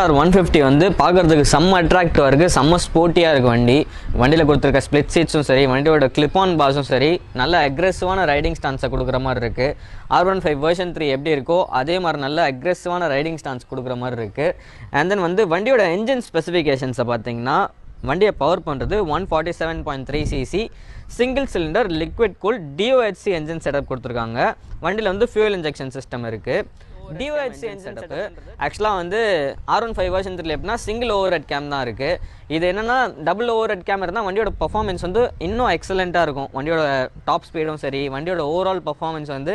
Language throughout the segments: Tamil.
ஆர் ஒன் ஃபிஃப்டி வந்து பார்க்குறதுக்கு செம்ம அட்ராக்டிவாக இருக்குது செம்ம ஸ்போர்ட்டியாக இருக்குது வண்டி வண்டியில் கொடுத்துருக்க ஸ்ப்ளிட் சீட்ஸும் சரி வண்டியோட ஆன் பாஸும் சரி நல்ல அக்ரெசிவான ரைடிங் ஸ்டான்ஸை கொடுக்குற மாதிரி இருக்குது R one five version three எப்படி இருக்கோ அதே மாதிரி நல்ல அக்ரெசிவான ரைடிங் ஸ்டான்ஸ் கொடுக்குற மாதிரி இருக்குது அண்ட் தென் வந்து வண்டியோட என்ஜின் ஸ்பெசிஃபிகேஷன்ஸை பார்த்தீங்கன்னா வண்டியை பவர் பண்ணுறது one forty seven point three CC single cylinder liquid cool DOHC engine setup கொடுத்துருக்காங்க வண்டியில் வந்து ஃபியூல் இன்ஜெக்ஷன் சிஸ்டம் இருக்குது டிஓஹெச் செட்டப்பு ஆக்சுவலாக வந்து R one five version three single over head cam தான் இருக்குது இது என்னென்னா டபுள் ஓவர் ஹெட் கேம் இருந்தால் வண்டியோட பர்ஃபார்மென்ஸ் வந்து இன்னும் எக்ஸலண்ட்டாக இருக்கும் வண்டியோட டாப் ஸ்பீடும் சரி வண்டியோட ஓவரால் பர்ஃபார்மன்ஸ் வந்து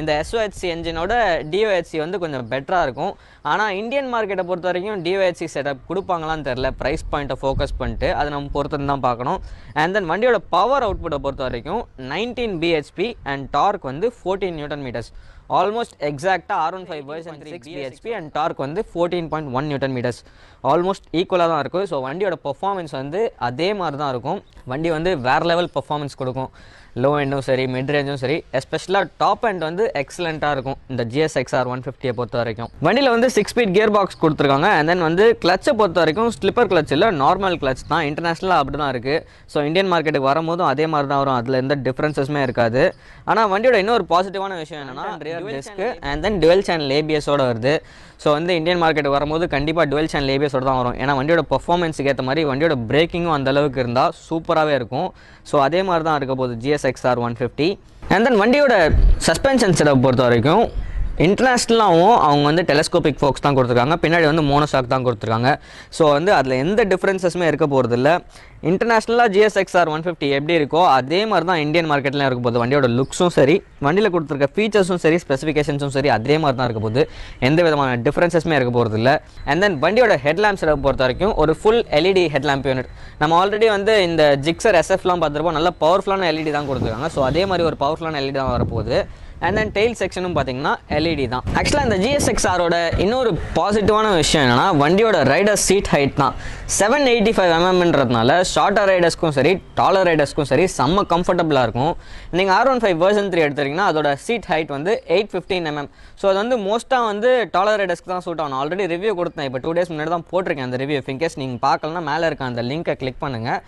இந்த எஸ்ஓஹெச்சி என்ஜினோட டிஓஹெச்சி வந்து கொஞ்சம் பெட்டராக இருக்கும் ஆனால் இந்தியன் மார்க்கெட்டை பொறுத்த வரைக்கும் டிஓஹெச்சி செட்டப் கொடுப்பாங்களான்னு தெரில ப்ரைஸ் பாயிண்ட்டை ஃபோக்கஸ் பண்ணிட்டு அதை நம்ம பொறுத்து தான் பார்க்கணும் அண்ட் தென் வண்டியோட பவர் அவுட்புட்டை பொறுத்த வரைக்கும் நைன்டீன் பிஹெச்பி அண்ட் டார்க் வந்து ஃபோர்டீன் நியூட்டன் மீட்டர்ஸ் ஆல்மோஸ்ட் எக்ஸாக்டாக R one five version three BHP and torque வந்து fourteen point one newton meters almost ஈக்குவலாக தான் இருக்கும் ஸோ வண்டியோட பர்ஃபார்மன்ஸ் வந்து அதே மாதிரி தான் இருக்கும் வண்டி வந்து வேறு லெவல் பர்ஃபார்மன்ஸ் கொடுக்கும் லோ எண்டும் சரி மிட் ரேஞ்சும் சரி எஸ்பெஷலாக டாப் அண்ட் வந்து எக்ஸலண்ட்டாக இருக்கும் இந்த ஆர் ஒன் ஃபிஃப்டியை பொறுத்த வரைக்கும் வண்டியில் வந்து சிக்ஸ் ஸ்பீட் கியர் பாக்ஸ் கொடுத்துருக்காங்க அண்ட் தென் வந்து கிளச்சை பொறுத்த வரைக்கும் ஸ்லிப்பர் கிளச் இல்லை நார்மல் கிளச் தான் இன்டர்நேஷ்னலாக அப்படி தான் இருக்குது ஸோ இந்தியன் மார்க்கெட்டுக்கு வரும்போதும் அதே மாதிரி தான் வரும் அதில் எந்த டிஃப்ரென்சஸுமே இருக்காது ஆனால் வண்டியோட இன்னொரு பாசிட்டிவான விஷயம் என்னென்னா லேயர் disc and then dual channel ஏபிஎஸோட வருது ஸோ வந்து இந்தியன் மார்க்கெட் வரும்போது கண்டிப்பாக டுவெல் சேனல் ஏபிஎஸோட தான் வரும் ஏன்னா வண்டியோட பர்ஃபார்மன்ஸுக்கு ஏற்ற மாதிரி வண்டியோட பிரேக்கிங்கும் அளவுக்கு இருந்தால் சூப்பராகவே இருக்கும் ஸோ அதே மாதிரி தான் இருக்க போகுது GSXR one fifty and then வண்டியோட சஸ்பென்ஷன் செட்டப் பொறுத்த வரைக்கும் இன்டர்நேஷ்னலாகவும் அவங்க வந்து டெலஸ்கோபிக் ஃபோக்ஸ் தான் கொடுத்துருக்காங்க பின்னாடி வந்து மோனோஷாக் தான் கொடுத்துருக்காங்க ஸோ வந்து அதில் எந்த டிஃப்ரென்சஸுமே இருக்க போகிறதில்ல இன்டர்நேஷ்னலாக ஜிஎஸ்எக்ஸ்ஆர் ஒன் ஃபிஃப்டி எப்படி இருக்கோ அதே மாதிரி தான் இந்தியன் மார்க்கெட்லாம் இருக்க போது வண்டியோட லுக்ஸும் சரி வண்டியில் கொடுத்துருக்க ஃபீச்சர்ஸும் சரி ஸ்பெசிஃபிகேஷன்ஸும் சரி அதே மாதிரி தான் இருக்க போது எந்த விதமான டிஃப்ரென்சஸுமே இருக்க போகிறது இல்லை அண்ட் தென் வண்டியோட ஹெட்லாம்ப்ஸ் பொறுத்த வரைக்கும் ஒரு ஃபுல் எல்இடி ஹெட்லாம்ப் யூனிட் நம்ம ஆல்ரெடி வந்து இந்த ஜிக்ஸர் எஸ்எஃப்லாம் பார்த்துருப்போம் நல்ல பவர்ஃபுல்லான எல்இடி e தான் கொடுத்துருக்காங்க ஸோ அதே மாதிரி ஒரு பவர்ஃபுல்லான எல்இடி e தான் வரப்போகுது அண்ட் தென் டெய்ல் செக்ஷனும் பார்த்தீங்கன்னா எல்இடி e தான் ஆக்சுவலாக இந்த ஜிஎஸ்எக்ஸ்ஆரோட இன்னொரு பாசிட்டிவான விஷயம் என்னென்னா வண்டியோட ரைடர் சீட் ஹைட் தான் செவன் எயிட்டி ஃபைவ் எம்எம்ன்றதுனால ஷார்ட்டர் ரைடர்ஸ்க்கும் சரி டாலர் ரைடர்ஸ்க்கும் சரி செம்ம கம்ஃபர்டபுளாக இருக்கும் நீங்கள் R one five version three எடுத்துருக்கீங்கன்னா அதோட சீட் ஹைட் வந்து எயிட் ஃபிஃப்டீன் எம்எம் ஸோ அது வந்து மோஸ்ட்டாக வந்து டாலர் ரைடர்ஸ்க்கு தான் சூட் ஆகணும் ஆல்ரெடி ரிவ்யூ கொடுத்தேன் இப்போ டூ டேஸ் முன்னாடி தான் போட்டிருக்கேன் அந்த ரிவ்யூ இன்கேஸ் நீங்கள் பார்க்கலன்னா மேலே இருக்க அந்த லிங்க்கை கிளிக் பண்ணுங்கள்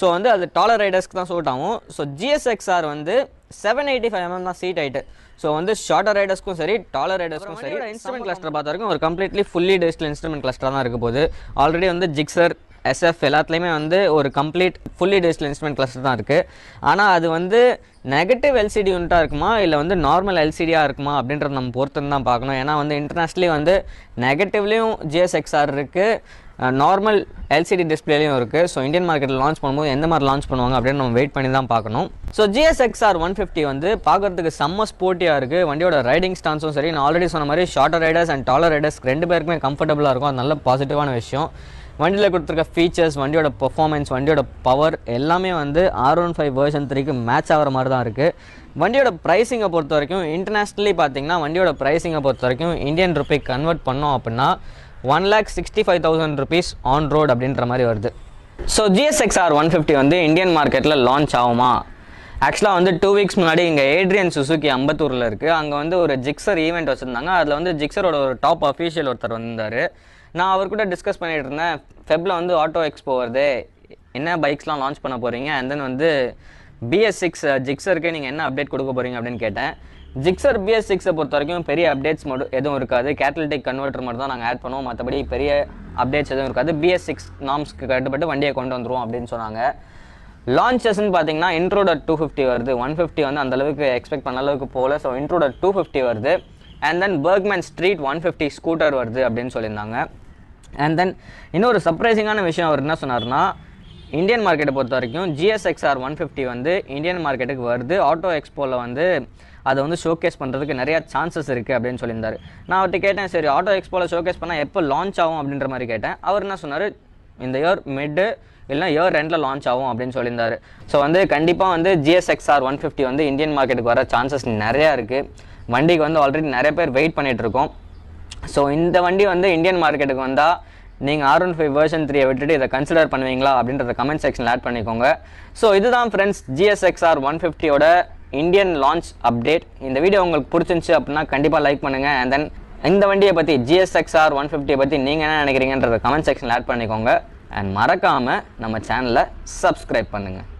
ஸோ வந்து அது டாலர் ரைடர்ஸ்க்கு தான் சூட் ஆகும் ஸோ ஜிஎஸ்எக்ஸ்ஆர் வந்து செவன் எயிட்டி ஃபைவ் எம்எம் தான் சீட் ஹைட்டு ஸோ வந்து ஷார்ட்டர் ரைடர்ஸ்க்கும் சரி டாலர் ரைடர்ஸ்க்கும் சரி இன்ஸ்ட்ருமெண்ட் கிளஸ்டர் பார்த்தா இருக்கும் ஒரு completely fully digital instrument cluster தான் இருக்க போது ஆல்ரெடி வந்து ஜிக்ஸர் எஸ்எஃப் எல்லாத்துலேயுமே வந்து ஒரு complete fully digital instrument cluster தான் இருக்குது ஆனால் அது வந்து நெகட்டிவ் எல்சிடி யூனிட்டாக இருக்குமா இல்லை வந்து நார்மல் எல்சிடியாக இருக்குமா அப்படின்றத நம்ம பொறுத்து தான் பார்க்கணும் ஏன்னா வந்து இன்டர்நேஷ்னலி வந்து நெகட்டிவ்லேயும் ஜிஎஸ்எக்ஸ்ஆர் இருக்குது நார்மல் எல்சிடி டிஸ்பிளேலையும் இருக்குது ஸோ இந்தியன் மார்க்கெட்டில் லான்ச் பண்ணும்போது எந்த மாதிரி லான்ச் பண்ணுவாங்க அப்படின்னு நம்ம வெயிட் பண்ணி தான் பார்க்கணும் ஸோ ஜிஎஸ்எக்ஸ்ஆர் ஒன் ஃபிஃப்டி வந்து பார்க்குறதுக்கு செம்ம ஸ்போர்ட்டியாக இருக்குது வண்டியோட ரைடிங் ஸ்டான்ஸும் சரி நான் ஆல்ரெடி சொன்ன மாதிரி shorter riders and taller riders ரெண்டு பேருக்குமே கம்ஃபர்டபுளாக இருக்கும் அது நல்ல பாசிட்டிவான விஷயம் வண்டியில் கொடுத்துருக்க ஃபீச்சர்ஸ் வண்டியோட பர்ஃபார்மன்ஸ் வண்டியோட பவர் எல்லாமே வந்து ஆர் ஒன் ஃபைவ் வேர்ஷன் த்ரீக்கு மேட்ச் ஆகிற மாதிரி தான் இருக்குது வண்டியோட ப்ரைஸிங்கை பொறுத்த வரைக்கும் இன்டர்நேஷ்னலி பார்த்தீங்கன்னா வண்டியோட ப்ரைஸிங்கை பொறுத்த வரைக்கும் இந்தியன் ருபி கன்வெர்ட் பண்ணோம் அப்படின்னா one lakh sixty five thousand rupees on road அப்படின்ற மாதிரி வருது so GSX R one fifty வந்து இந்தியன் மார்க்கெட்டில் லான்ச் ஆகுமா ஆக்சுவலாக வந்து டூ வீக்ஸ் முன்னாடி இங்கே ஏட்ரியன் சுசுக்கி அம்பத்தூரில் இருக்குது அங்கே வந்து ஒரு ஜிக்ஸர் ஈவெண்ட் வச்சுருந்தாங்க அதில் வந்து ஜிக்ஸரோட ஒரு டாப் அஃபீஷியல் ஒருத்தர் வந்தார் நான் அவர் கூட டிஸ்கஸ் பண்ணிகிட்டு இருந்தேன் ஃபெப்பில் வந்து ஆட்டோ எக்ஸ்போ வருது என்ன பைக்ஸ்லாம் லான்ச் பண்ண போகிறீங்க அண்ட் தென் வந்து பிஎஸ் சிக்ஸ் ஜிக்ஸருக்கு நீங்கள் என்ன அப்டேட் கொடுக்க போகிறீங்க அப்படின்னு கேட்டேன் ஜிக்ஸர் பிஎஸ் சிக்ஸை பொறுத்த வரைக்கும் பெரிய அப்டேட்ஸ் மட்டும் எதுவும் இருக்காது கேட்டலிட்டிக் கன்வெர்டர் மட்டும் தான் நாங்கள் ஆட் பண்ணுவோம் மற்றபடி பெரிய அப்டேட்ஸ் எதுவும் இருக்காது பிஎஸ் சிக்ஸ் நாம்ஸ்க்கு கட்டுப்பட்டு வண்டியை கொண்டு வந்துடுவோம் அப்படின்னு சொன்னாங்க லான்ச்சஸ்ன்னு பார்த்தீங்கன்னா இன்ட்ரோட டூ ஃபிஃப்டி வருது ஒன் ஃபிஃப்டி வந்து அந்தளவுக்கு எக்ஸ்பெக்ட் பண்ண அளவுக்கு போகல ஸோ இன்ட்ரோட டூ ஃபிஃப்டி வருது and then Burgman Street one fifty scooter வருது அப்படின்னு சொல்லியிருந்தாங்க அண்ட் தென் இன்னொரு சர்ப்ரைசிங்கான விஷயம் அவர் என்ன சொன்னார்னா இந்தியன் மார்க்கெட்டை பொறுத்த வரைக்கும் ஜிஎஸ்எக்ஸ்ஆர் ஒன் ஃபிஃப்டி வந்து இந்தியன் மார்க்கெட்டுக்கு வருது ஆட்டோ எக்ஸ்போவில் வந்து அதை வந்து ஷோகேஸ் பண்ணுறதுக்கு நிறையா சான்சஸ் இருக்குது அப்படின்னு சொல்லியிருந்தார் நான் அவர்கிட்ட கேட்டேன் சரி ஆட்டோ எக்ஸ்போவில் ஷோகேஸ் பண்ணால் எப்போ லான்ச் ஆகும் அப்படின்ற மாதிரி கேட்டேன் அவர் என்ன சொன்னார் இந்த இயர் மிட்டு இல்லைனா இயர் ரெண்டில் லான்ச் ஆகும் அப்படின்னு சொல்லியிருந்தார் ஸோ வந்து கண்டிப்பாக வந்து ஜிஎஸ்எக்ஸ்ஆர் ஒன் ஃபிஃப்டி வந்து இந்தியன் மார்க்கெட்டுக்கு வர சான்சஸ் நிறையா இருக்குது வண்டிக்கு வந்து ஆல்ரெடி நிறைய பேர் வெயிட் பண்ணிகிட்ருக்கோம் ஸோ இந்த வண்டி வந்து இந்தியன் மார்க்கெட்டுக்கு வந்தால் நீங்கள் ஆர் ஒன் ஃபைவ் வேர்ஷன் த்ரீயை விட்டுட்டு இதை கன்சிடர் பண்ணுவீங்களா அப்படின்றத கமெண்ட் செக்ஷனில் ஆட் பண்ணிக்கோங்க ஸோ இதுதான் ஃப்ரெண்ட்ஸ் ஜிஎஸ்எக்ஸ்ஆர் ஒன் ஃபிஃப்டியோட இந்தியன் லான்ச் அப்டேட் இந்த வீடியோ உங்களுக்கு பிடிச்சிருந்துச்சி அப்படின்னா கண்டிப்பாக லைக் பண்ணுங்கள் அண்ட் தென் இந்த வண்டியை பற்றி ஜிஎஸ்எக்ஸ்ஆர் ஒன் ஃபிஃப்டியை பற்றி நீங்கள் என்ன நினைக்கிறீங்கன்றத கமெண்ட் செக்ஷனில் ஆட் பண்ணிக்கோங்க அண்ட் மறக்காமல் நம்ம சேனலை சப்ஸ்கிரைப் பண்ணுங்கள்